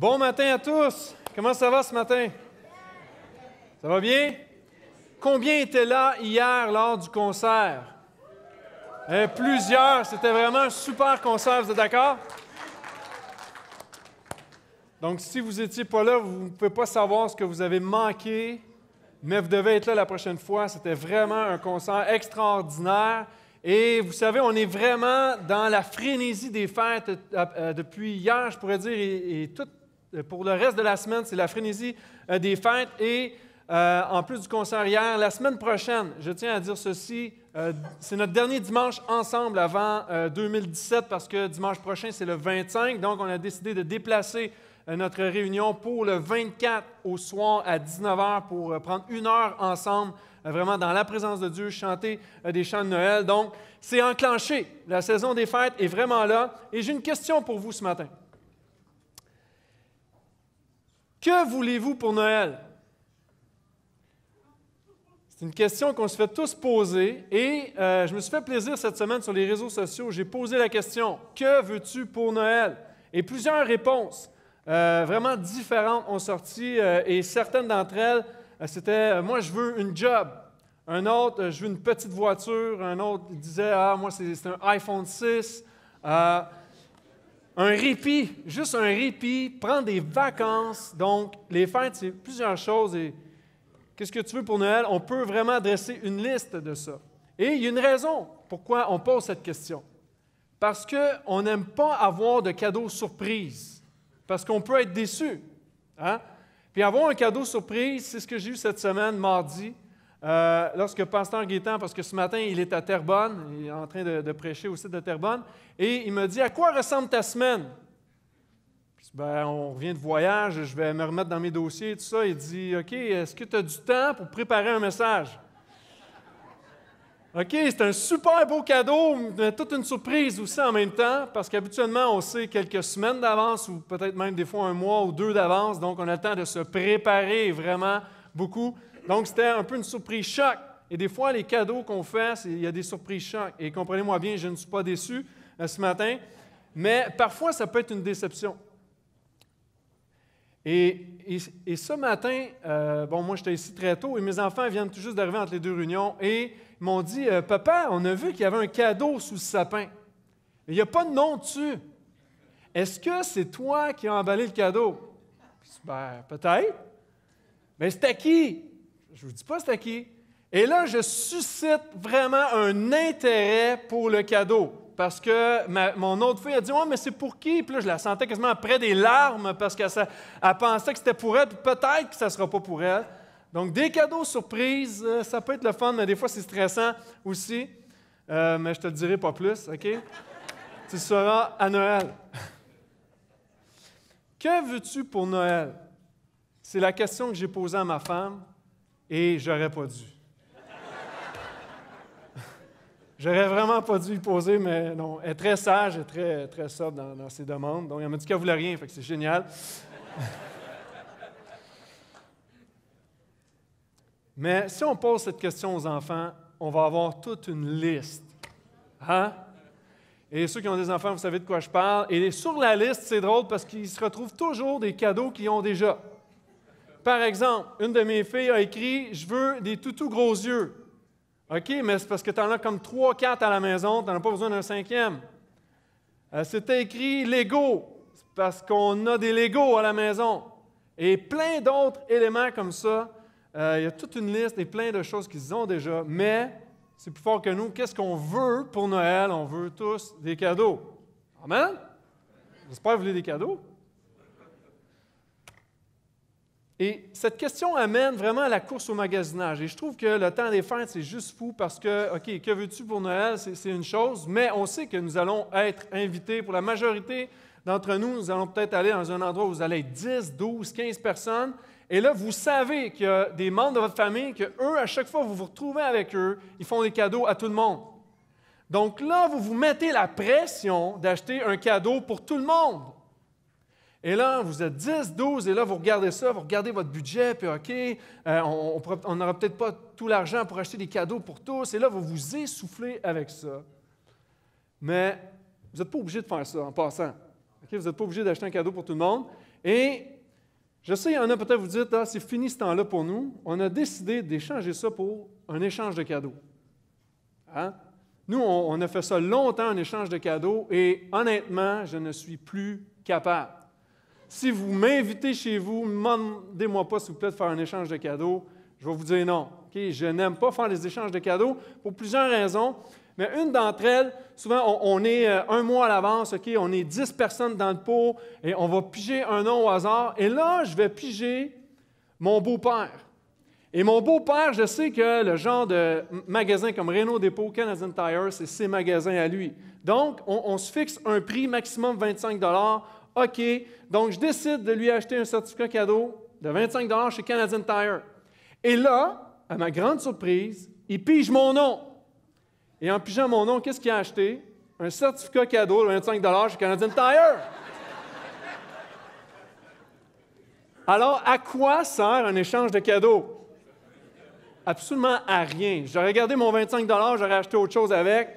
Bon matin à tous. Comment ça va ce matin? Ça va bien? Combien étaient là hier lors du concert? Et hein, plusieurs. C'était vraiment un super concert, vous êtes d'accord? Donc, si vous n'étiez pas là, vous ne pouvez pas savoir ce que vous avez manqué, mais vous devez être là la prochaine fois. C'était vraiment un concert extraordinaire. Et vous savez, on est vraiment dans la frénésie des fêtes euh, euh, depuis hier, je pourrais dire, et, et euh, pour le reste de la semaine, c'est la frénésie euh, des fêtes et euh, en plus du concert hier, la semaine prochaine, je tiens à dire ceci, c'est notre dernier dimanche ensemble avant 2017 parce que dimanche prochain, c'est le 25, donc on a décidé de déplacer notre réunion pour le 24 au soir à 19h pour prendre une heure ensemble, vraiment dans la présence de Dieu, chanter des chants de Noël. Donc, c'est enclenché, la saison des fêtes est vraiment là et j'ai une question pour vous ce matin. Que voulez-vous pour Noël? C'est une question qu'on se fait tous poser et euh, je me suis fait plaisir cette semaine sur les réseaux sociaux. J'ai posé la question, que veux-tu pour Noël? Et plusieurs réponses euh, vraiment différentes ont sorti euh, et certaines d'entre elles, c'était, moi je veux une job. Un autre, je veux une petite voiture. Un autre disait, ah, moi c'est un iPhone 6 un répit, juste un répit, prendre des vacances. Donc, les fêtes, c'est plusieurs choses. Et qu'est-ce que tu veux pour Noël? On peut vraiment dresser une liste de ça. Et il y a une raison pourquoi on pose cette question. Parce qu'on n'aime pas avoir de cadeaux surprise. Parce qu'on peut être déçu. Hein? Puis avoir un cadeau surprise, c'est ce que j'ai eu cette semaine, mardi. Euh, lorsque Pasteur Guétan, parce que ce matin, il est à Terrebonne, il est en train de, de prêcher aussi de Terrebonne, et il me dit À quoi ressemble ta semaine ben, On revient de voyage, je vais me remettre dans mes dossiers, tout ça. Il dit Ok, est-ce que tu as du temps pour préparer un message OK, c'est un super beau cadeau, mais toute une surprise aussi en même temps, parce qu'habituellement, on sait quelques semaines d'avance ou peut-être même des fois un mois ou deux d'avance, donc on a le temps de se préparer vraiment beaucoup. Donc, c'était un peu une surprise choc. Et des fois, les cadeaux qu'on fait, il y a des surprises chocs. Et comprenez-moi bien, je ne suis pas déçu euh, ce matin, mais parfois, ça peut être une déception. Et, ce matin, euh, bon, moi, j'étais ici très tôt et mes enfants viennent tout juste d'arriver entre les deux réunions et ils m'ont dit euh, Papa, on a vu qu'il y avait un cadeau sous le sapin. Il n'y a pas de nom dessus. Est-ce que c'est toi qui as emballé le cadeau? Ben, peut-être. Mais c'était qui? Je ne vous dis pas c'était qui. Et là, je suscite vraiment un intérêt pour le cadeau. Parce que mon autre fille a dit Ouais, mais c'est pour qui Puis là, je la sentais quasiment près des larmes parce qu'elle pensait que c'était pour elle, peut-être que ça ne sera pas pour elle. Donc, des cadeaux surprises, euh, ça peut être le fun, mais des fois, c'est stressant aussi. Euh, mais je te dirai pas plus, OK? tu seras à Noël. que veux-tu pour Noël? C'est la question que j'ai posée à ma femme et j'aurais pas dû. j'aurais vraiment pas dû y poser, mais non, elle est très sage, et très, très sobre dans, ses demandes. Donc, elle m'a dit qu'elle voulait rien, fait que c'est génial. mais si on pose cette question aux enfants, on va avoir toute une liste. Hein? Et ceux qui ont des enfants, vous savez de quoi je parle. Et sur la liste, c'est drôle parce qu'ils se retrouvent toujours des cadeaux qu'ils ont déjà. Par exemple, une de mes filles a écrit Je veux des toutous gros yeux. OK, mais c'est parce que tu en as comme trois, quatre à la maison, tu n'en as pas besoin d'un cinquième. Euh, c'était écrit Lego, parce qu'on a des Lego à la maison. Et plein d'autres éléments comme ça. Euh, il y a toute une liste et plein de choses qu'ils ont déjà, mais c'est plus fort que nous. Qu'est-ce qu'on veut pour Noël? On veut tous des cadeaux. Amen? J'espère que vous voulez des cadeaux. Et cette question amène vraiment à la course au magasinage. Et je trouve que le temps des fêtes, c'est juste fou parce que, OK, que veux-tu pour Noël? C'est une chose, mais on sait que nous allons être invités. Pour la majorité d'entre nous, nous allons peut-être aller dans un endroit où vous allez être 10, 12, 15 personnes. Et là, vous savez qu'il y a des membres de votre famille que à chaque fois que vous vous retrouvez avec eux, ils font des cadeaux à tout le monde. Donc là, vous vous mettez la pression d'acheter un cadeau pour tout le monde. Et là, vous êtes 10, 12, et là, vous regardez ça, vous regardez votre budget, puis OK, euh, on n'aura peut-être pas tout l'argent pour acheter des cadeaux pour tous, et là, vous vous essoufflez avec ça. Mais vous n'êtes pas obligé de faire ça en passant. Vous n'êtes pas obligé d'acheter un cadeau pour tout le monde. Et je sais, il y en a peut-être, vous dites, ah, c'est fini ce temps-là pour nous. On a décidé d'échanger ça pour un échange de cadeaux. Hein? Nous, on, on a fait ça longtemps, un échange de cadeaux, et honnêtement, je ne suis plus capable. Si vous m'invitez chez vous, demandez-moi pas, s'il vous plaît, de faire un échange de cadeaux. Je vais vous dire non. Je n'aime pas faire les échanges de cadeaux pour plusieurs raisons. Mais une d'entre elles, souvent, on, est euh, un mois à l'avance, on est 10 personnes dans le pot et on va piger un nom au hasard. Et là, je vais piger mon beau-père. Et mon beau-père, je sais que le genre de magasin comme Renault Dépôt, Canadian Tire, c'est ses magasins à lui. Donc, on, se fixe un prix maximum 25 OK, donc je décide de lui acheter un certificat cadeau de 25 chez Canadian Tire. Et là, à ma grande surprise, il pige mon nom. Et en pigeant mon nom, qu'est-ce qu'il a acheté? Un certificat cadeau de 25 chez Canadian Tire. Alors, à quoi sert un échange de cadeaux? Absolument à rien. J'aurais gardé mon 25 j'aurais acheté autre chose avec.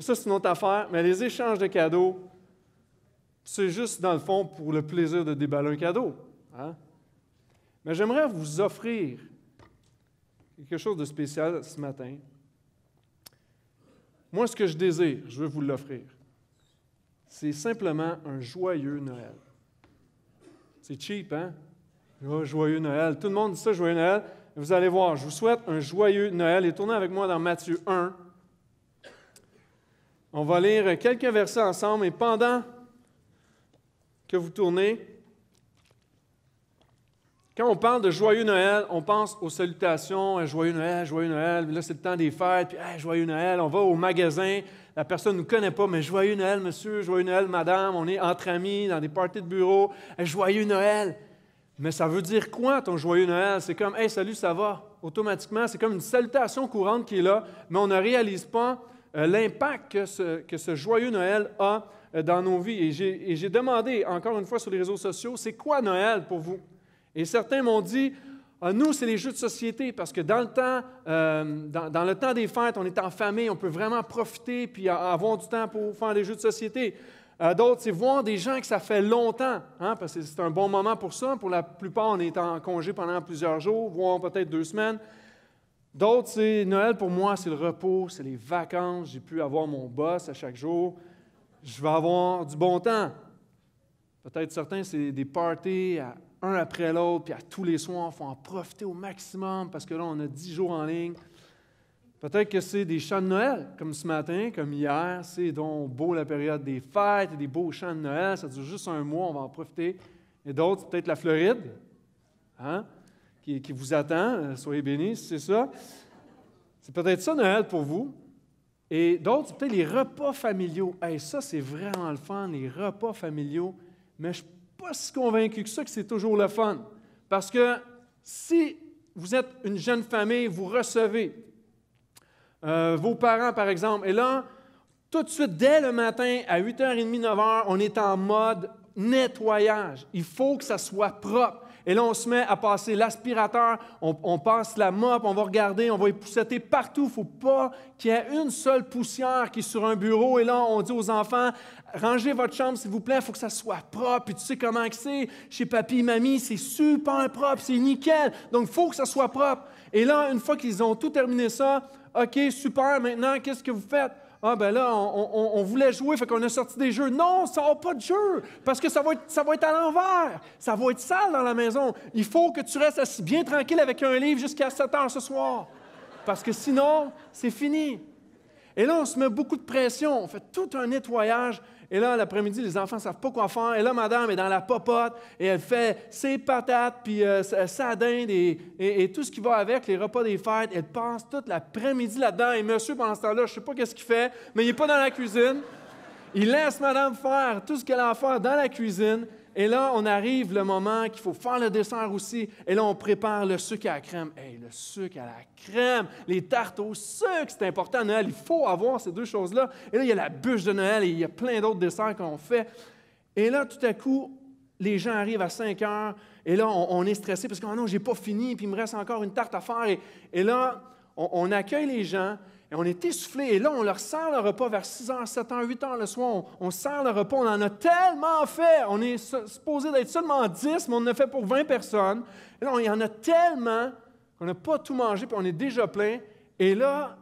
Ça, c'est une autre affaire. Mais les échanges de cadeaux, c'est juste, dans le fond, pour le plaisir de déballer un cadeau. Hein? Mais j'aimerais vous offrir quelque chose de spécial ce matin. Moi, ce que je désire, je veux vous l'offrir. C'est simplement un joyeux Noël. C'est cheap, hein? Oh, joyeux Noël. Tout le monde dit ça, joyeux Noël. Vous allez voir, je vous souhaite un joyeux Noël et tournez avec moi dans Matthieu 1. On va lire quelques versets ensemble et pendant vous tournez, quand on parle de joyeux Noël, on pense aux salutations, hein, joyeux Noël, joyeux Noël, là c'est le temps des fêtes, puis joyeux Noël, on va au magasin, la personne ne nous connaît pas, mais joyeux Noël monsieur, joyeux Noël madame, on est entre amis dans des parties de bureau, joyeux Noël. Mais ça veut dire quoi ton joyeux Noël? C'est comme, hey, salut, ça va. Automatiquement, c'est comme une salutation courante qui est là, mais on ne réalise pas euh, l'impact que ce, que ce joyeux Noël a euh, dans nos vies. Et j'ai demandé, encore une fois, sur les réseaux sociaux, c'est quoi Noël pour vous? Et certains m'ont dit, ah, nous, c'est les jeux de société, parce que dans le, temps, euh, dans, le temps des fêtes, on est en famille, on peut vraiment profiter puis avoir du temps pour faire des jeux de société. Euh, d'autres, c'est voir des gens que ça fait longtemps, hein, parce que c'est un bon moment pour ça. Pour la plupart, on est en congé pendant plusieurs jours, voire peut-être deux semaines. D'autres, c'est Noël pour moi, c'est le repos, c'est les vacances. J'ai pu avoir mon boss à chaque jour je vais avoir du bon temps. Peut-être certains, c'est des parties un après l'autre, puis à tous les soirs, il faut en profiter au maximum parce que là, on a dix jours en ligne. Peut-être que c'est des chants de Noël, comme ce matin, comme hier. C'est donc beau la période des fêtes et des beaux chants de Noël. Ça dure juste un mois, on va en profiter. Et d'autres, peut-être la Floride, hein, qui, qui vous attend. Euh, soyez bénis, c'est ça. C'est peut-être ça Noël pour vous. Et d'autres, peut-être les repas familiaux. ça, c'est vraiment le fun, les repas familiaux. Mais je ne suis pas si convaincu que ça que c'est toujours le fun. Parce que si vous êtes une jeune famille, vous recevez euh, vos parents, par exemple, et là, tout de suite, dès le matin, à 8h30, 9h, on est en mode nettoyage. Il faut que ça soit propre. Et là, on se met à passer l'aspirateur, on, passe la mop, on va regarder, on va épousseter partout. Il ne faut pas qu'il y ait une seule poussière qui est sur un bureau. Et là, on dit aux enfants, rangez votre chambre, s'il vous plaît, il faut que ça soit propre. Et tu sais comment c'est chez papy et mamie, c'est super propre, c'est nickel. Donc, il faut que ça soit propre. Et là, une fois qu'ils ont tout terminé ça, OK, super, maintenant, qu'est-ce que vous faites? Ah ben là, on, voulait jouer, fait qu'on a sorti des jeux. Non, ça sort pas de jeu, parce que ça va être, ça va être à l'envers. Ça va être sale dans la maison. Il faut que tu restes assis bien tranquille avec un livre jusqu'à 7 heures ce soir, parce que sinon, c'est fini. Et là, on se met beaucoup de pression, on fait tout un nettoyage et là, l'après-midi, les enfants ne savent pas quoi faire. Et là, madame est dans la popote et elle fait ses patates, puis euh, sa dinde et, tout ce qui va avec, les repas des fêtes. Elle passe toute l'après-midi là-dedans. Et monsieur, pendant ce temps-là, je ne sais pas qu'est-ce qu'il fait, mais il n'est pas dans la cuisine. Il laisse madame faire tout ce qu'elle a à faire dans la cuisine. Et là, on arrive le moment qu'il faut faire le dessert aussi. Et là, on prépare le sucre à la crème. Hey, le sucre à la crème, les tartes au sucre, c'est important à Noël. Il faut avoir ces deux choses-là. Et là, il y a la bûche de Noël et il y a plein d'autres desserts qu'on fait. Et là, tout à coup, les gens arrivent à 5 heures et là, on, est stressé parce que oh non, j'ai pas fini, puis il me reste encore une tarte à faire. Et, là, on accueille les gens et on est essoufflé. Et là, on leur sert le repas vers 6 h, 7 h, 8 h le soir. On, sert le repas. On en a tellement fait. On est supposé d'être seulement 10, mais on en a fait pour 20 personnes. Et là, on y en a tellement qu'on n'a pas tout mangé, puis on est déjà plein. Et là,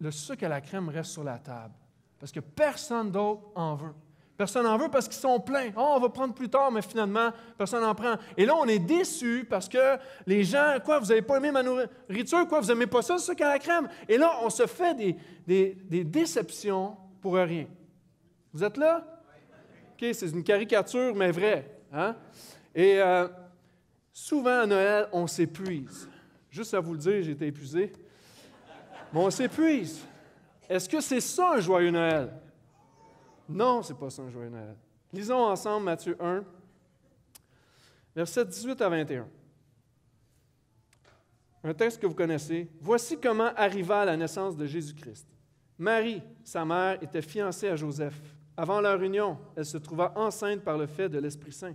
le sucre à la crème reste sur la table parce que personne d'autre en veut. Personne n'en veut parce qu'ils sont pleins. Oh, on va prendre plus tard, mais finalement, personne n'en prend. Et là, on est déçu parce que les gens, quoi, vous n'avez pas aimé ma nourriture, quoi, vous n'aimez pas ça, ce a à la crème. Et là, on se fait des, déceptions pour rien. Vous êtes là? OK, c'est une caricature, mais vraie. Hein? Et euh, souvent, à Noël, on s'épuise. Juste à vous le dire, j'ai été épuisé. Mais on s'épuise. Est-ce que c'est ça un joyeux Noël? Non, c'est pas Saint un joyeux Lisons ensemble Matthieu 1, versets 18 à 21. Un texte que vous connaissez. Voici comment arriva la naissance de Jésus-Christ. Marie, sa mère, était fiancée à Joseph. Avant leur union, elle se trouva enceinte par le fait de l'Esprit Saint.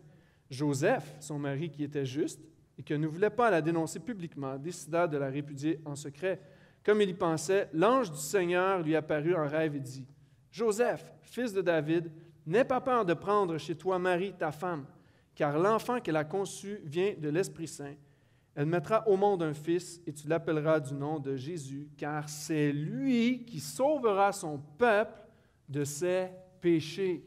Joseph, son mari qui était juste et qui ne voulait pas la dénoncer publiquement, décida de la répudier en secret. Comme il y pensait, l'ange du Seigneur lui apparut en rêve et dit Joseph, fils de David, n'aie pas peur de prendre chez toi Marie, ta femme, car l'enfant qu'elle a conçu vient de l'Esprit Saint. Elle mettra au monde un fils et tu l'appelleras du nom de Jésus, car c'est lui qui sauvera son peuple de ses péchés.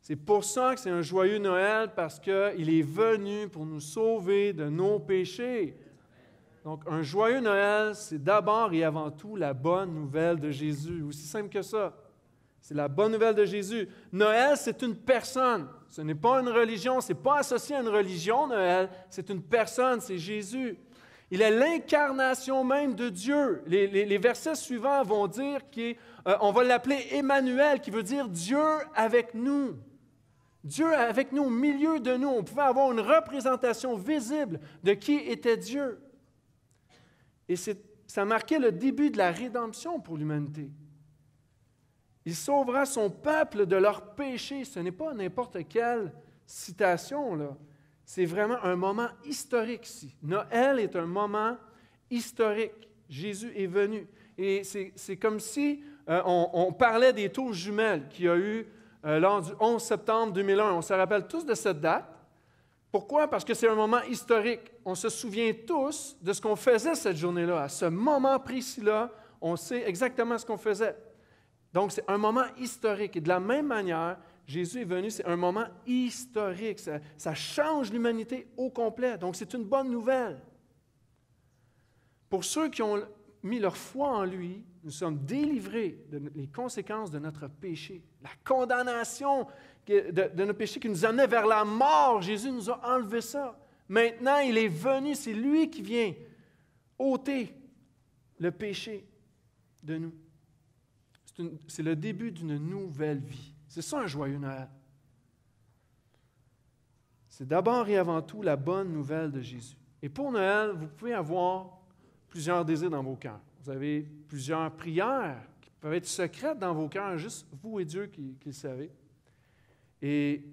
C'est pour ça que c'est un joyeux Noël, parce qu'il est venu pour nous sauver de nos péchés. Donc, un joyeux Noël, c'est d'abord et avant tout la bonne nouvelle de Jésus, aussi simple que ça. C'est la bonne nouvelle de Jésus. Noël, c'est une personne. Ce n'est pas une religion. Ce n'est pas associé à une religion, Noël. C'est une personne. C'est Jésus. Il est l'incarnation même de Dieu. Les, versets suivants vont dire qu'on euh, va l'appeler Emmanuel, qui veut dire Dieu avec nous. Dieu avec nous, au milieu de nous. On pouvait avoir une représentation visible de qui était Dieu. Et ça marquait le début de la rédemption pour l'humanité. Il sauvera son peuple de leurs péchés. Ce n'est pas n'importe quelle citation, là. C'est vraiment un moment historique ici. Noël est un moment historique. Jésus est venu. Et c'est comme si euh, on, parlait des tours jumelles qu'il y a eu euh, lors du 11 septembre 2001. On se rappelle tous de cette date. Pourquoi? Parce que c'est un moment historique. On se souvient tous de ce qu'on faisait cette journée-là. À ce moment précis-là, on sait exactement ce qu'on faisait. Donc, c'est un moment historique. Et de la même manière, Jésus est venu, c'est un moment historique. Ça, change l'humanité au complet. Donc, c'est une bonne nouvelle. Pour ceux qui ont mis leur foi en lui, nous sommes délivrés de les conséquences de notre péché, la condamnation de, de nos péchés qui nous amenait vers la mort. Jésus nous a enlevé ça. Maintenant, il est venu, c'est lui qui vient ôter le péché de nous. C'est le début d'une nouvelle vie. C'est ça un joyeux Noël. C'est d'abord et avant tout la bonne nouvelle de Jésus. Et pour Noël, vous pouvez avoir plusieurs désirs dans vos cœurs. Vous avez plusieurs prières qui peuvent être secrètes dans vos cœurs, juste vous et Dieu qui, le savez. Et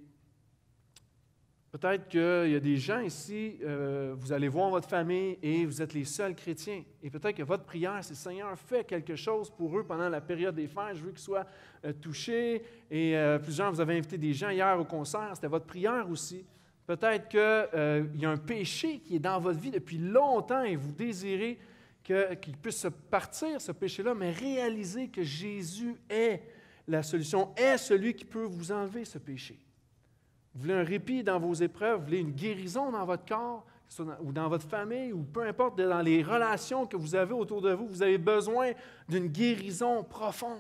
Peut-être qu'il y a des gens ici, euh, vous allez voir votre famille et vous êtes les seuls chrétiens. Et peut-être que votre prière, c'est Seigneur, fais quelque chose pour eux pendant la période des fêtes. Je veux qu'ils soient euh, touchés. Et euh, plusieurs, vous avez invité des gens hier au concert. C'était votre prière aussi. Peut-être qu'il y a un péché qui est dans votre vie depuis longtemps et vous désirez qu'il puisse se partir, ce péché-là, mais réalisez que Jésus est la solution, est celui qui peut vous enlever ce péché. Vous voulez un répit dans vos épreuves, vous voulez une guérison dans votre corps ou dans votre famille ou peu importe, dans les relations que vous avez autour de vous, vous avez besoin d'une guérison profonde.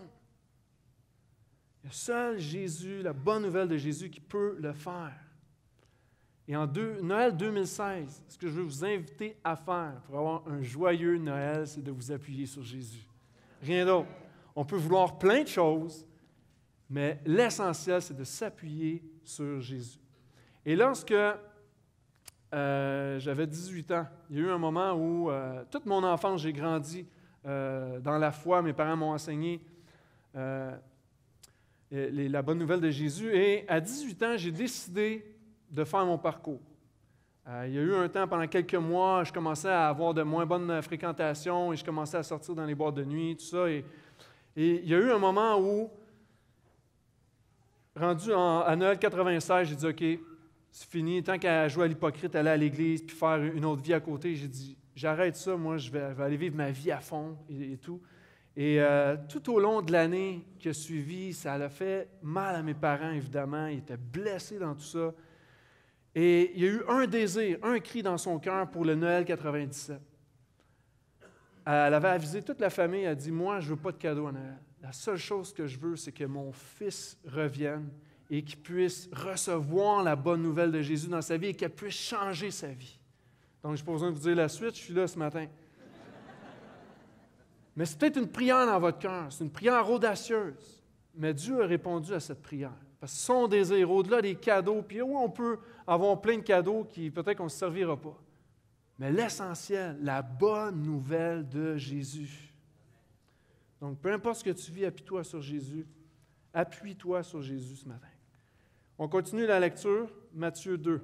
Il y a seul Jésus, la bonne nouvelle de Jésus qui peut le faire. Et en deux, Noël 2016, ce que je veux vous inviter à faire pour avoir un joyeux Noël, c'est de vous appuyer sur Jésus. Rien d'autre. On peut vouloir plein de choses, mais l'essentiel, c'est de s'appuyer sur Jésus. Et lorsque euh, j'avais 18 ans, il y a eu un moment où euh, toute mon enfance, j'ai grandi euh, dans la foi, mes parents m'ont enseigné la bonne nouvelle de Jésus, et à 18 ans, j'ai décidé de faire mon parcours. il y a eu un temps, pendant quelques mois, je commençais à avoir de moins bonnes fréquentations et je commençais à sortir dans les boîtes de nuit, tout ça. Et, et il y a eu un moment où rendu en, à Noël 96, j'ai dit, OK, c'est fini. Tant qu'elle jouer à l'hypocrite, aller à l'église, puis faire une autre vie à côté, j'ai dit, j'arrête ça, moi, je vais, aller vivre ma vie à fond et, tout. Et euh, tout au long de l'année qui a suivi, ça a fait mal à mes parents, évidemment. Ils étaient blessés dans tout ça. Et il y a eu un désir, un cri dans son cœur pour le Noël 97. Elle avait avisé toute la famille, elle a dit, moi, je ne veux pas de cadeau à Noël. La seule chose que je veux, c'est que mon fils revienne et qu'il puisse recevoir la bonne nouvelle de Jésus dans sa vie et qu'elle puisse changer sa vie. Donc, je pas besoin de vous dire la suite, je suis là ce matin. Mais c'est peut-être une prière dans votre cœur, c'est une prière audacieuse. Mais Dieu a répondu à cette prière. Parce que son désir, au-delà des cadeaux, puis oui, on peut avoir plein de cadeaux qui peut-être qu'on ne se servira pas. Mais l'essentiel, la bonne nouvelle de Jésus. Donc, peu importe ce que tu vis, appuie-toi sur Jésus. Appuie-toi sur Jésus ce matin. On continue la lecture, Matthieu 2.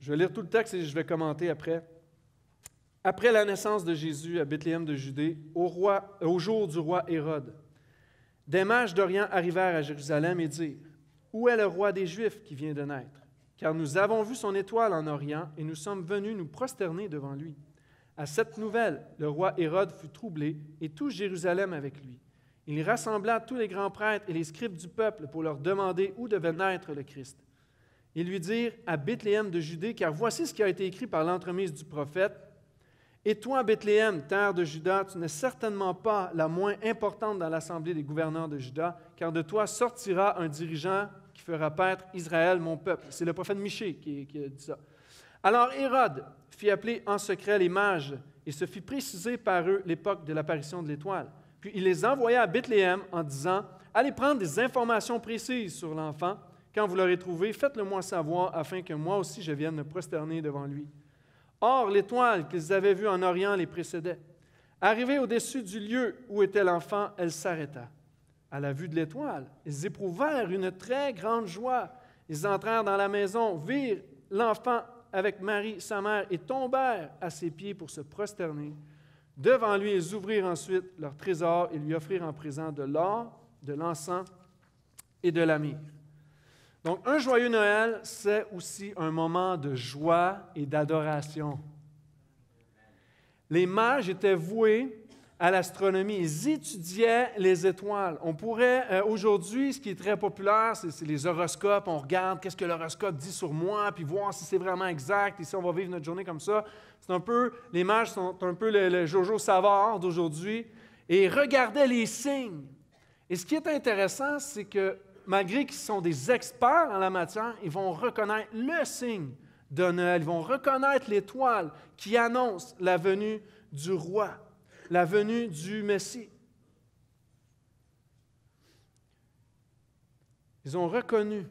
Je vais lire tout le texte et je vais commenter après. Après la naissance de Jésus à Bethléem de Judée, au, roi, au jour du roi Hérode, des mages d'Orient arrivèrent à Jérusalem et dirent Où est le roi des Juifs qui vient de naître Car nous avons vu son étoile en Orient et nous sommes venus nous prosterner devant lui. À cette nouvelle, le roi Hérode fut troublé et tout Jérusalem avec lui. Il rassembla tous les grands prêtres et les scribes du peuple pour leur demander où devait naître le Christ. Ils lui dirent à Bethléem de Judée, car voici ce qui a été écrit par l'entremise du prophète. Et toi, Bethléem, terre de Juda, tu n'es certainement pas la moins importante dans l'assemblée des gouverneurs de Juda, car de toi sortira un dirigeant qui fera paître Israël, mon peuple. C'est le prophète Michée qui, qui a dit ça. Alors Hérode fit appeler en secret les mages et se fit préciser par eux l'époque de l'apparition de l'étoile. Puis il les envoya à Bethléem en disant Allez prendre des informations précises sur l'enfant. Quand vous l'aurez trouvé, faites-le-moi savoir afin que moi aussi je vienne me prosterner devant lui. Or, l'étoile qu'ils avaient vue en Orient les précédait. Arrivée au-dessus du lieu où était l'enfant, elle s'arrêta. À la vue de l'étoile, ils éprouvèrent une très grande joie. Ils entrèrent dans la maison, virent l'enfant avec Marie, sa mère, et tombèrent à ses pieds pour se prosterner. Devant lui, ils ouvrirent ensuite leur trésor et lui offrir en présent de l'or, de l'encens et de la Donc, un joyeux Noël, c'est aussi un moment de joie et d'adoration. Les mages étaient voués à l'astronomie. Ils étudiaient les étoiles. On pourrait, euh, aujourd'hui, ce qui est très populaire, c'est les horoscopes. On regarde qu'est-ce que l'horoscope dit sur moi, puis voir si c'est vraiment exact, Ici, si on va vivre notre journée comme ça. C'est un peu, les mages sont un peu le, Jojo Savard d'aujourd'hui. Et ils regardaient les signes. Et ce qui est intéressant, c'est que malgré qu'ils sont des experts en la matière, ils vont reconnaître le signe de Noël. Ils vont reconnaître l'étoile qui annonce la venue du roi la venue du Messie. Ils ont reconnu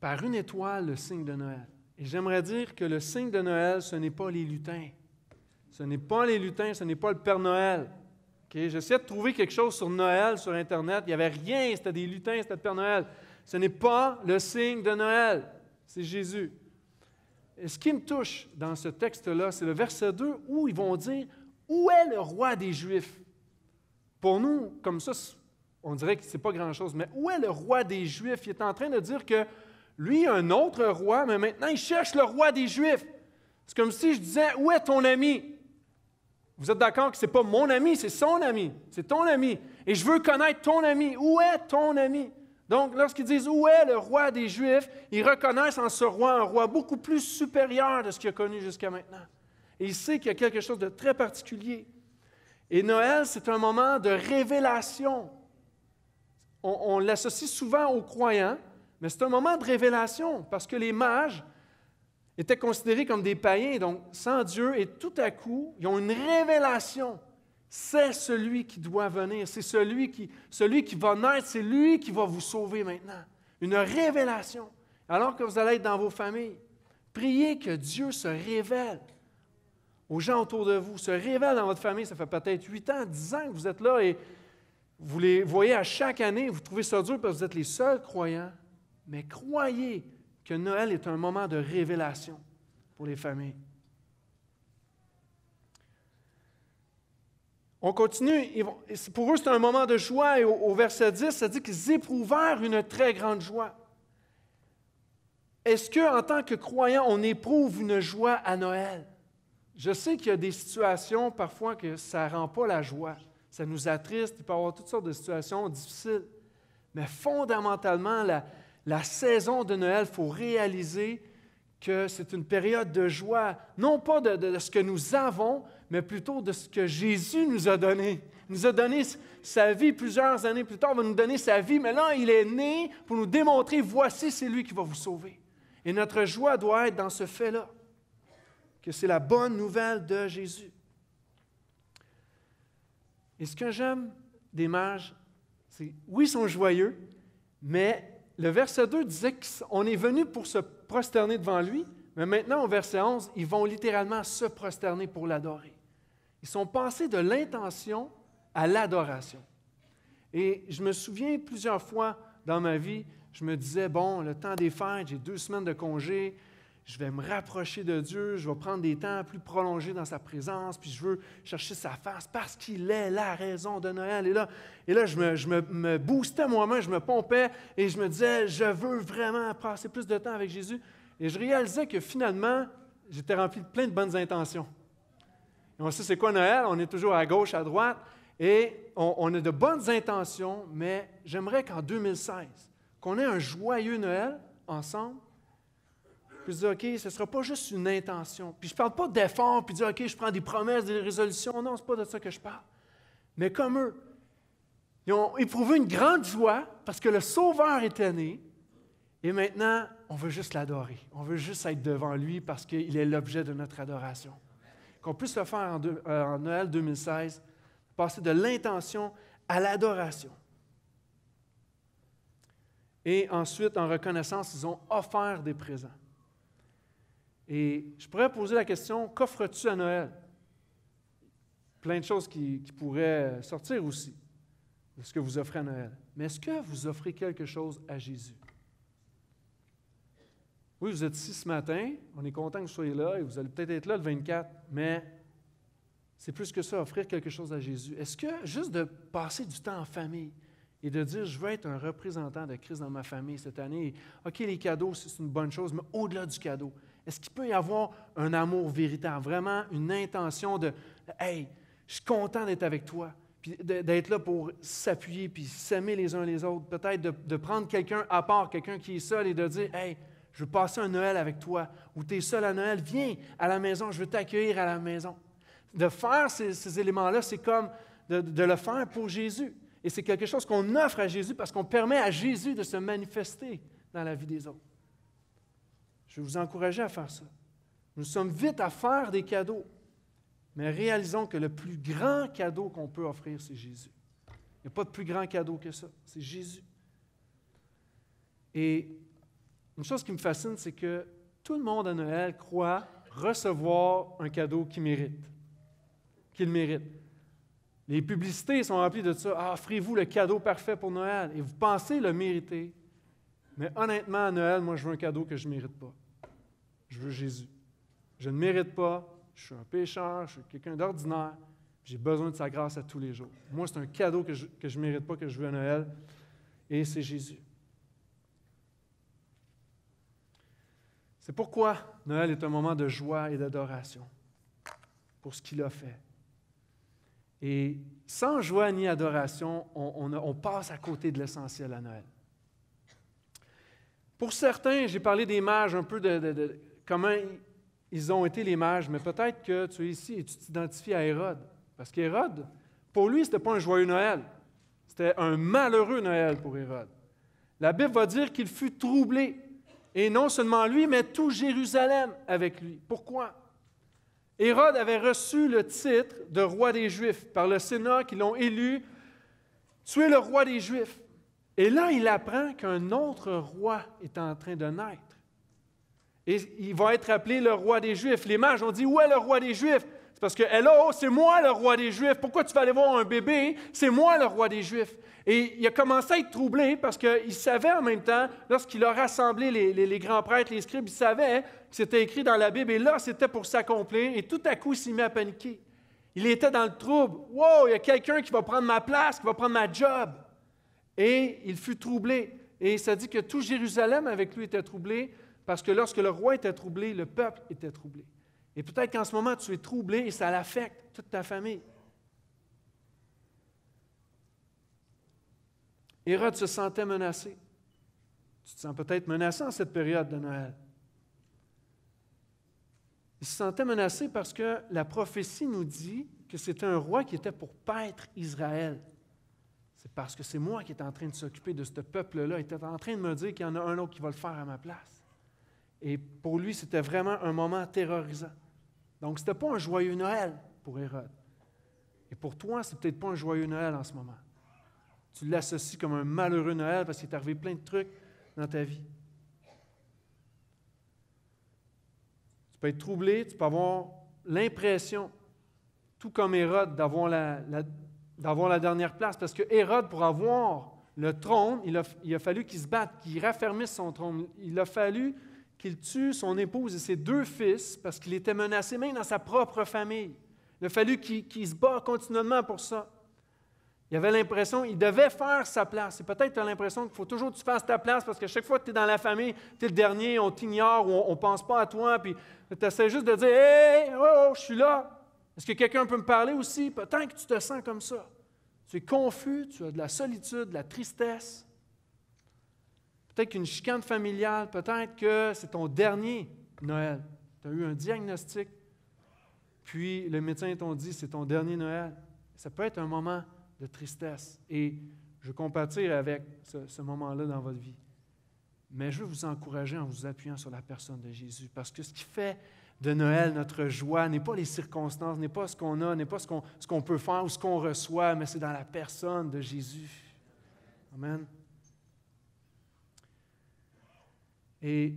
par une étoile le signe de Noël. Et j'aimerais dire que le signe de Noël, ce n'est pas les lutins. Ce n'est pas les lutins, ce n'est pas le Père Noël. Okay? J'essayais de trouver quelque chose sur Noël sur Internet. Il n'y avait rien. C'était des lutins, c'était le Père Noël. Ce n'est pas le signe de Noël. C'est Jésus. Et ce qui me touche dans ce texte-là, c'est le verset 2 où ils vont dire où est le roi des Juifs? Pour nous, comme ça, on dirait que ce n'est pas grand-chose, mais où est le roi des Juifs? Il est en train de dire que lui, un autre roi, mais maintenant, il cherche le roi des Juifs. C'est comme si je disais, où est ton ami? Vous êtes d'accord que ce n'est pas mon ami, c'est son ami, c'est ton ami. Et je veux connaître ton ami. Où est ton ami? Donc, lorsqu'ils disent Où est le roi des Juifs, ils reconnaissent en ce roi un roi beaucoup plus supérieur de ce qu'il a connu jusqu'à maintenant. Et il sait qu'il y a quelque chose de très particulier. Et Noël, c'est un moment de révélation. On, l'associe souvent aux croyants, mais c'est un moment de révélation parce que les mages étaient considérés comme des païens, donc sans Dieu, et tout à coup, ils ont une révélation. C'est celui qui doit venir, c'est celui qui, celui qui va naître, c'est lui qui va vous sauver maintenant. Une révélation. Alors que vous allez être dans vos familles, priez que Dieu se révèle aux gens autour de vous, se révèlent dans votre famille. Ça fait peut-être 8 ans, 10 ans que vous êtes là et vous les voyez à chaque année, vous trouvez ça dur parce que vous êtes les seuls croyants. Mais croyez que Noël est un moment de révélation pour les familles. On continue. Pour eux, c'est un moment de joie. Et au verset 10, ça dit qu'ils éprouvèrent une très grande joie. Est-ce qu'en tant que croyant, on éprouve une joie à Noël? Je sais qu'il y a des situations parfois que ça ne rend pas la joie, ça nous attriste, il peut y avoir toutes sortes de situations difficiles. Mais fondamentalement, la, saison de Noël, il faut réaliser que c'est une période de joie, non pas de, ce que nous avons, mais plutôt de ce que Jésus nous a donné. Il nous a donné sa vie plusieurs années plus tard, il va nous donner sa vie, mais là, il est né pour nous démontrer, voici, c'est lui qui va vous sauver. Et notre joie doit être dans ce fait-là que c'est la bonne nouvelle de Jésus. Et ce que j'aime des mages, c'est, oui, ils sont joyeux, mais le verset 2 disait qu'on est venu pour se prosterner devant lui, mais maintenant, au verset 11, ils vont littéralement se prosterner pour l'adorer. Ils sont passés de l'intention à l'adoration. Et je me souviens plusieurs fois dans ma vie, je me disais, bon, le temps des fêtes, j'ai deux semaines de congé, je vais me rapprocher de Dieu, je vais prendre des temps plus prolongés dans sa présence, puis je veux chercher sa face parce qu'il est la raison de Noël. Et là, et là je, me, je me, boostais moi-même, je me pompais et je me disais, je veux vraiment passer plus de temps avec Jésus. Et je réalisais que finalement, j'étais rempli de plein de bonnes intentions. Et on sait c'est quoi Noël, on est toujours à gauche, à droite, et on a de bonnes intentions, mais j'aimerais qu'en 2016, qu'on ait un joyeux Noël ensemble puis je OK, ce ne sera pas juste une intention. Puis je ne parle pas d'effort, puis dire, OK, je prends des promesses, des résolutions. Non, ce n'est pas de ça que je parle. Mais comme eux, ils ont éprouvé une grande joie parce que le Sauveur est né. Et maintenant, on veut juste l'adorer. On veut juste être devant lui parce qu'il est l'objet de notre adoration. Qu'on puisse le faire en euh, Noël 2016, passer de l'intention à l'adoration. Et ensuite, en reconnaissance, ils ont offert des présents. Et je pourrais poser la question, qu'offres-tu à Noël? Plein de choses qui, pourraient sortir aussi de ce que vous offrez à Noël. Mais est-ce que vous offrez quelque chose à Jésus? Oui, vous êtes ici ce matin, on est content que vous soyez là et vous allez peut-être être là le 24, mais c'est plus que ça, offrir quelque chose à Jésus. Est-ce que juste de passer du temps en famille et de dire, je veux être un représentant de Christ dans ma famille cette année, OK, les cadeaux, c'est une bonne chose, mais au-delà du cadeau, est-ce qu'il peut y avoir un amour véritable, vraiment une intention de Hey, je suis content d'être avec toi, d'être là pour s'appuyer, puis s'aimer les uns les autres, peut-être de, prendre quelqu'un à part, quelqu'un qui est seul, et de dire Hey, je veux passer un Noël avec toi, ou tu es seul à Noël, viens à la maison, je veux t'accueillir à la maison. De faire ces, éléments-là, c'est comme de le faire pour Jésus. Et c'est quelque chose qu'on offre à Jésus parce qu'on permet à Jésus de se manifester dans la vie des autres. Je vais vous encourager à faire ça. Nous sommes vite à faire des cadeaux, mais réalisons que le plus grand cadeau qu'on peut offrir, c'est Jésus. Il n'y a pas de plus grand cadeau que ça, c'est Jésus. Et une chose qui me fascine, c'est que tout le monde à Noël croit recevoir un cadeau qu'il mérite, qu'il mérite. Les publicités sont remplies de ça. Ah, offrez-vous le cadeau parfait pour Noël et vous pensez le mériter, mais honnêtement, à Noël, moi, je veux un cadeau que je ne mérite pas. Je veux Jésus. Je ne mérite pas. Je suis un pécheur. Je suis quelqu'un d'ordinaire. J'ai besoin de sa grâce à tous les jours. Moi, c'est un cadeau que je ne mérite pas, que je veux à Noël. Et c'est Jésus. C'est pourquoi Noël est un moment de joie et d'adoration pour ce qu'il a fait. Et sans joie ni adoration, on, on passe à côté de l'essentiel à Noël. Pour certains, j'ai parlé des mages un peu de, comment ils ont été les mages, mais peut-être que tu es ici et tu t'identifies à Hérode. Parce qu'Hérode, pour lui, ce n'était pas un joyeux Noël. C'était un malheureux Noël pour Hérode. La Bible va dire qu'il fut troublé. Et non seulement lui, mais tout Jérusalem avec lui. Pourquoi? Hérode avait reçu le titre de roi des Juifs par le Sénat qui l'ont élu. Tu es le roi des Juifs. Et là, il apprend qu'un autre roi est en train de naître. Et il va être appelé le roi des Juifs. Les mages ont dit, où est le roi des Juifs? C'est parce que, hello, c'est moi le roi des Juifs. Pourquoi tu vas aller voir un bébé? C'est moi le roi des Juifs. Et il a commencé à être troublé parce qu'il savait en même temps, lorsqu'il a rassemblé les, les, grands prêtres, les scribes, il savait que c'était écrit dans la Bible. Et là, c'était pour s'accomplir. Et tout à coup, il s'est mis à paniquer. Il était dans le trouble. Wow, il y a quelqu'un qui va prendre ma place, qui va prendre ma job et il fut troublé. Et ça dit que tout Jérusalem avec lui était troublé, parce que lorsque le roi était troublé, le peuple était troublé. Et peut-être qu'en ce moment, tu es troublé et ça l'affecte toute ta famille. Hérode se sentait menacé. Tu te sens peut-être menacé en cette période de Noël. Il se sentait menacé parce que la prophétie nous dit que c'était un roi qui était pour paître Israël. C'est parce que c'est moi qui étais en train de s'occuper de ce peuple-là. Il était en train de me dire qu'il y en a un autre qui va le faire à ma place. Et pour lui, c'était vraiment un moment terrorisant. Donc, ce n'était pas un joyeux Noël pour Hérode. Et pour toi, ce n'est peut-être pas un joyeux Noël en ce moment. Tu l'associes comme un malheureux Noël parce qu'il est arrivé plein de trucs dans ta vie. Tu peux être troublé, tu peux avoir l'impression, tout comme Hérode, d'avoir la d'avoir la dernière place, parce que Hérode, pour avoir le trône, il a, fallu qu'il se batte, qu'il raffermisse son trône. Il a fallu qu'il tue son épouse et ses deux fils, parce qu'il était menacé même dans sa propre famille. Il a fallu qu'il se batte continuellement pour ça. Il avait l'impression, qu'il devait faire sa place. Et peut-être tu as l'impression qu'il faut toujours que tu fasses ta place parce que chaque fois que tu es dans la famille, tu es le dernier, on t'ignore ou on ne pense pas à toi. Puis tu essaies juste de dire Hé, oh, oh, je suis là. Est-ce que quelqu'un peut me parler aussi? Peut-être que tu te sens comme ça, tu es confus, tu as de la solitude, de la tristesse. Peut-être qu'une chicane familiale, peut-être que c'est ton dernier Noël. Tu as eu un diagnostic, puis le médecin t'ont dit c'est ton dernier Noël. Ça peut être un moment de tristesse et je compatir avec ce, ce moment-là dans votre vie. Mais je veux vous encourager en vous appuyant sur la personne de Jésus parce que ce qui fait de Noël, notre joie, n'est pas les circonstances, n'est pas ce qu'on a, n'est pas ce qu'on, ce qu'on peut faire ou ce qu'on reçoit, mais c'est dans la personne de Jésus. Amen. Et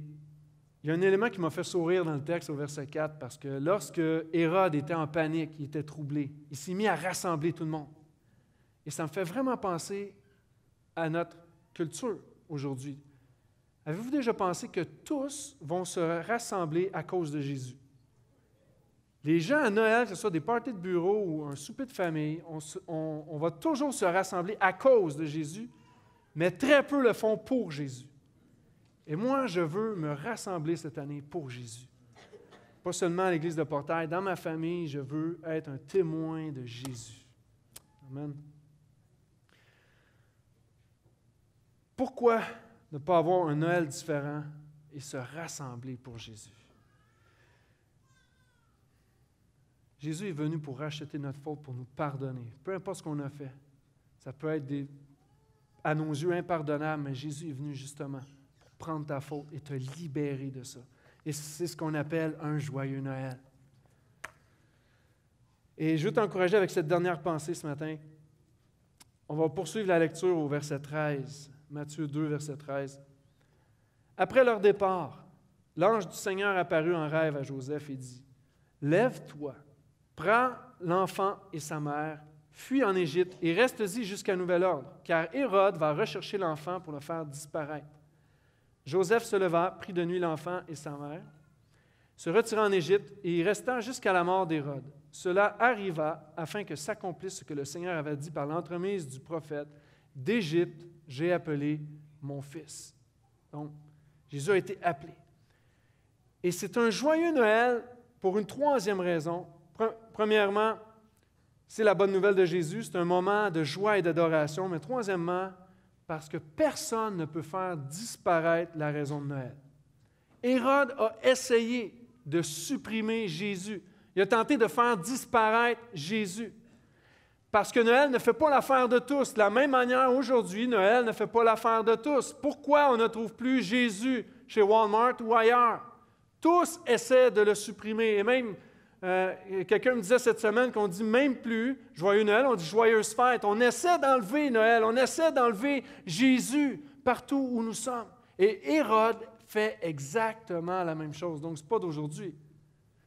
il y a un élément qui m'a fait sourire dans le texte au verset 4, parce que lorsque Hérode était en panique, il était troublé, il s'est mis à rassembler tout le monde. Et ça me fait vraiment penser à notre culture aujourd'hui. Avez-vous déjà pensé que tous vont se rassembler à cause de Jésus? Les gens à Noël, que ce soit des parties de bureau ou un souper de famille, on, on va toujours se rassembler à cause de Jésus, mais très peu le font pour Jésus. Et moi, je veux me rassembler cette année pour Jésus. Pas seulement à l'église de Portail, dans ma famille, je veux être un témoin de Jésus. Amen. Pourquoi ne pas avoir un Noël différent et se rassembler pour Jésus. Jésus est venu pour racheter notre faute, pour nous pardonner. Peu importe ce qu'on a fait, ça peut être des, à nos yeux impardonnables, mais Jésus est venu justement pour prendre ta faute et te libérer de ça. Et c'est ce qu'on appelle un joyeux Noël. Et je veux t'encourager avec cette dernière pensée ce matin. On va poursuivre la lecture au verset 13. Matthieu 2, verset 13. Après leur départ, l'ange du Seigneur apparut en rêve à Joseph et dit, Lève-toi, prends l'enfant et sa mère, fuis en Égypte et reste-y jusqu'à nouvel ordre, car Hérode va rechercher l'enfant pour le faire disparaître. Joseph se leva, prit de nuit l'enfant et sa mère, se retira en Égypte et y resta jusqu'à la mort d'Hérode. Cela arriva afin que s'accomplisse ce que le Seigneur avait dit par l'entremise du prophète D'Égypte, j'ai appelé mon fils. Donc, Jésus a été appelé. Et c'est un joyeux Noël pour une troisième raison. Premièrement, c'est la bonne nouvelle de Jésus, c'est un moment de joie et d'adoration, mais troisièmement, parce que personne ne peut faire disparaître la raison de Noël. Hérode a essayé de supprimer Jésus. Il a tenté de faire disparaître Jésus. Parce que Noël ne fait pas l'affaire de tous. De la même manière, aujourd'hui, Noël ne fait pas l'affaire de tous. Pourquoi on ne trouve plus Jésus chez Walmart ou ailleurs? Tous essaient de le supprimer. Et même, euh, quelqu'un me disait cette semaine qu'on dit même plus Joyeux Noël, on dit Joyeuse fête. On essaie d'enlever Noël, on essaie d'enlever Jésus partout où nous sommes. Et Hérode fait exactement la même chose. Donc, ce n'est pas d'aujourd'hui.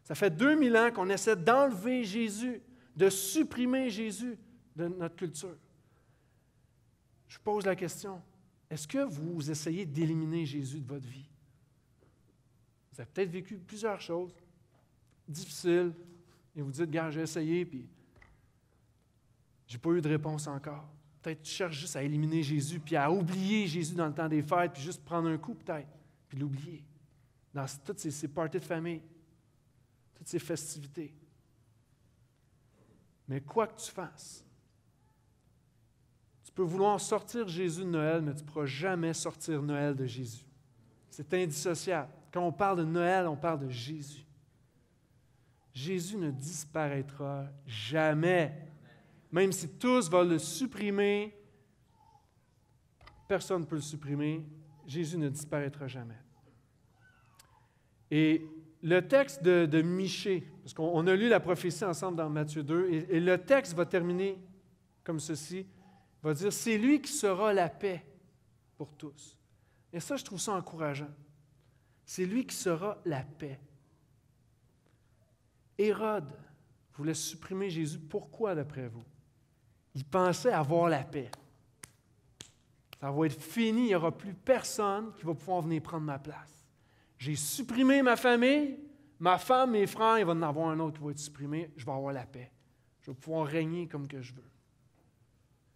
Ça fait 2000 ans qu'on essaie d'enlever Jésus de supprimer Jésus de notre culture. Je pose la question, est-ce que vous essayez d'éliminer Jésus de votre vie? Vous avez peut-être vécu plusieurs choses difficiles et vous dites, gars, j'ai essayé, puis n'ai pas eu de réponse encore. Peut-être tu cherches juste à éliminer Jésus, puis à oublier Jésus dans le temps des fêtes, puis juste prendre un coup peut-être, puis l'oublier dans toutes ces parties de famille, toutes ces festivités. Mais quoi que tu fasses, tu peux vouloir sortir Jésus de Noël, mais tu ne pourras jamais sortir Noël de Jésus. C'est indissociable. Quand on parle de Noël, on parle de Jésus. Jésus ne disparaîtra jamais. Même si tous veulent le supprimer, personne ne peut le supprimer. Jésus ne disparaîtra jamais. Et le texte de, Miché, parce qu'on a lu la prophétie ensemble dans Matthieu 2, et, le texte va terminer comme ceci, va dire, c'est lui qui sera la paix pour tous. Et ça, je trouve ça encourageant. C'est lui qui sera la paix. Hérode voulait supprimer Jésus. Pourquoi, d'après vous? Il pensait avoir la paix. Ça va être fini, il n'y aura plus personne qui va pouvoir venir prendre ma place. J'ai supprimé ma famille, ma femme, mes frères, il va en avoir un autre qui va être supprimé, je vais avoir la paix. Je vais pouvoir régner comme que je veux.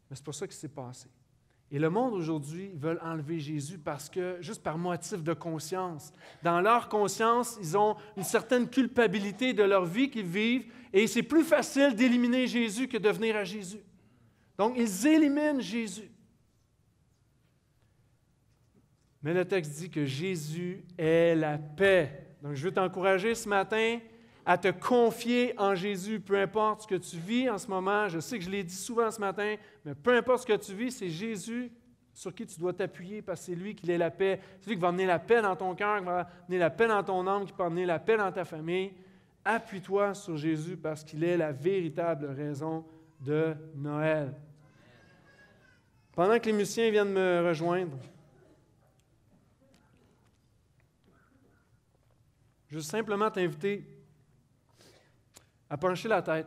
Mais c'est pour ça qui s'est passé. Et le monde aujourd'hui veulent enlever Jésus parce que, juste par motif de conscience, dans leur conscience, ils ont une certaine culpabilité de leur vie qu'ils vivent et c'est plus facile d'éliminer Jésus que de venir à Jésus. Donc, ils éliminent Jésus. Mais le texte dit que Jésus est la paix. Donc je veux t'encourager ce matin à te confier en Jésus, peu importe ce que tu vis en ce moment. Je sais que je l'ai dit souvent ce matin, mais peu importe ce que tu vis, c'est Jésus sur qui tu dois t'appuyer parce que c'est lui qui est la paix. C'est lui qui va amener la paix dans ton cœur, qui va amener la paix dans ton âme, qui va amener la paix dans ta famille. Appuie-toi sur Jésus parce qu'il est la véritable raison de Noël. Pendant que les musiciens viennent me rejoindre, Je veux simplement t'inviter à pencher la tête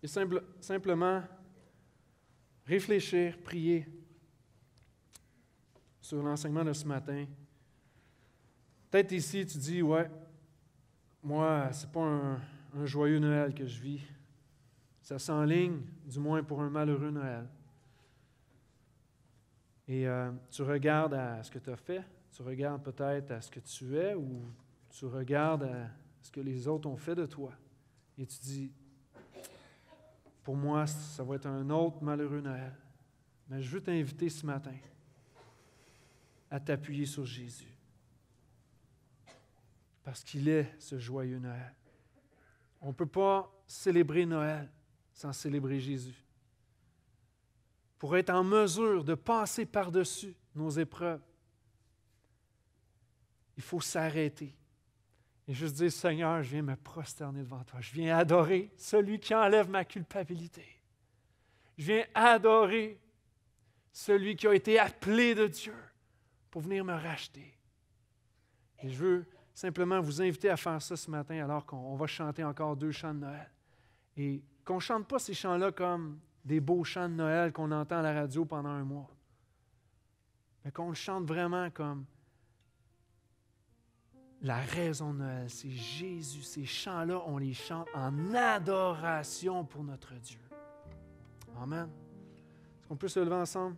et simplement réfléchir, prier sur l'enseignement de ce matin. Peut-être ici, tu dis, ouais, moi, c'est pas un, joyeux Noël que je vis. Ça s'enligne, du moins pour un malheureux Noël. Et euh, tu regardes à ce que tu as fait, tu regardes peut-être à ce que tu es ou tu regardes à ce que les autres ont fait de toi. Et tu dis, pour moi, ça va être un autre malheureux Noël. Mais je veux t'inviter ce matin à t'appuyer sur Jésus. Parce qu'il est ce joyeux Noël. On ne peut pas célébrer Noël sans célébrer Jésus. Pour être en mesure de passer par-dessus nos épreuves, il faut s'arrêter et juste dire, Seigneur, je viens me prosterner devant toi. Je viens adorer celui qui enlève ma culpabilité. Je viens adorer celui qui a été appelé de Dieu pour venir me racheter. Et je veux simplement vous inviter à faire ça ce matin alors qu'on va chanter encore deux chants de Noël. Et qu'on ne chante pas ces chants-là comme des beaux chants de Noël qu'on entend à la radio pendant un mois. Mais qu'on le chante vraiment comme la raison de Noël, c'est Jésus. Ces chants-là, on les chante en adoration pour notre Dieu. Amen. Est-ce qu'on peut se lever ensemble?